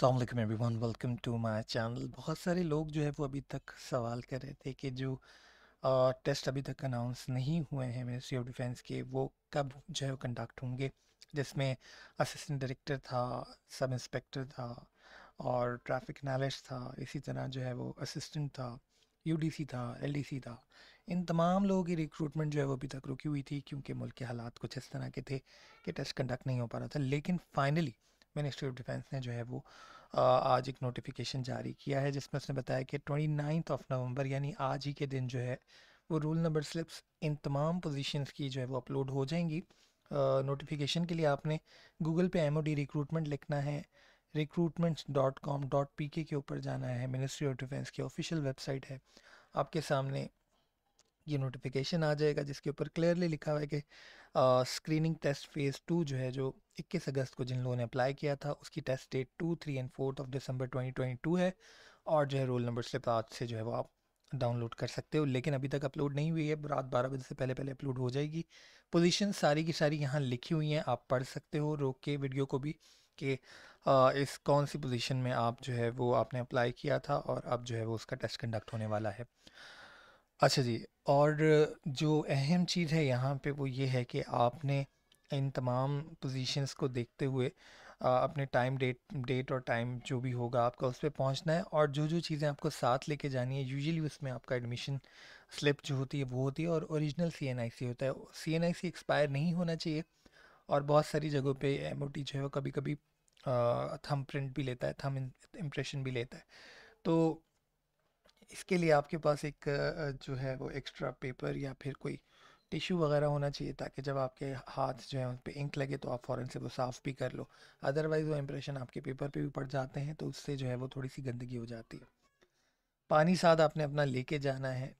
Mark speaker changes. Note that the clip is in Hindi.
Speaker 1: Aslam everyone welcome to my channel बहुत सारे लोग जो है वो अभी तक सवाल कर रहे थे कि जो आ, टेस्ट अभी तक अनाउंस नहीं हुए हैं मिनिस्ट्री ऑफ डिफेंस के वो कब जो है वो कंडक्ट होंगे जिसमें असिस्टेंट डायरेक्टर था सब इंस्पेक्टर था और ट्रैफिक एनालिस्ट था इसी तरह जो है वो असिस्टेंट था सी था सी था इन तमाम लोगों की रिक्रूटमेंट जो है वो अभी तक रुकी हुई थी क्योंकि मुल्क के हालात कुछ इस तरह के थे कि टेस्ट कंडक्ट नहीं हो पा रहा था लेकिन फाइनली मिनिस्ट्री ऑफ डिफेंस ने जो है वो आज एक नोटिफिकेशन जारी किया है जिसमें उसने बताया कि ट्वेंटी नाइन्थ ऑफ नवंबर यानी आज ही के दिन जो है वो रूल नंबर स्लिप्स इन तमाम पोजीशंस की जो है वो अपलोड हो जाएंगी नोटिफिकेशन के लिए आपने गूगल पे एम रिक्रूटमेंट लिखना है recruitment dot com dot P K के ऊपर जाना है मिनिस्ट्री ऑफ डिफेंस की ऑफिशियल वेबसाइट है आपके सामने ये नोटिफिकेशन आ जाएगा जिसके ऊपर क्लियरली लिखा हुआ है कि स्क्रीनिंग टेस्ट फेज़ टू जो है जो इक्कीस अगस्त को जिन लोगों ने अप्लाई किया था उसकी test date two three and fourth of December 2022 है और जो है रोल नंबर स्लिप आज से जो है वो आप डाउनलोड कर सकते हो लेकिन अभी तक अपलोड नहीं हुई है रात बारह बजे से पहले पहले अपलोड हो जाएगी पोजीशन सारी की सारी यहाँ लिखी हुई हैं आप पढ़ सकते हो रोक के वीडियो को भी कि इस कौन सी पोजीशन में आप जो है वो आपने अप्लाई किया था और अब जो है वो उसका टेस्ट कंडक्ट होने वाला है अच्छा जी और जो अहम चीज़ है यहाँ पे वो ये है कि आपने इन तमाम पोजीशंस को देखते हुए अपने टाइम डेट डेट और टाइम जो भी होगा आपका उस पर पहुँचना है और जो जो चीज़ें आपको साथ लेके जानी है यूजुअली उसमें आपका एडमिशन स्लिप जो होती है वो होती है और ओरिजिनल सी एन आई सी होता है सी एन आई सी एक्सपायर नहीं होना चाहिए और बहुत सारी जगहों पे एम ओ टी जो है वो कभी कभी थम प्रिंट भी लेता है थम इम्प्रेशन भी लेता है तो इसके लिए आपके पास एक जो है वो एक्स्ट्रा पेपर या फिर कोई टिश्यू वगैरह होना चाहिए ताकि जब आपके हाथ जो है उस पर इंक लगे तो आप फ़ौरन से वो साफ़ भी कर लो अदरवाइज़ वो इम्प्रेशन आपके पेपर पे भी पड़ जाते हैं तो उससे जो है वो थोड़ी सी गंदगी हो जाती है पानी साथ आपने अपना लेके जाना है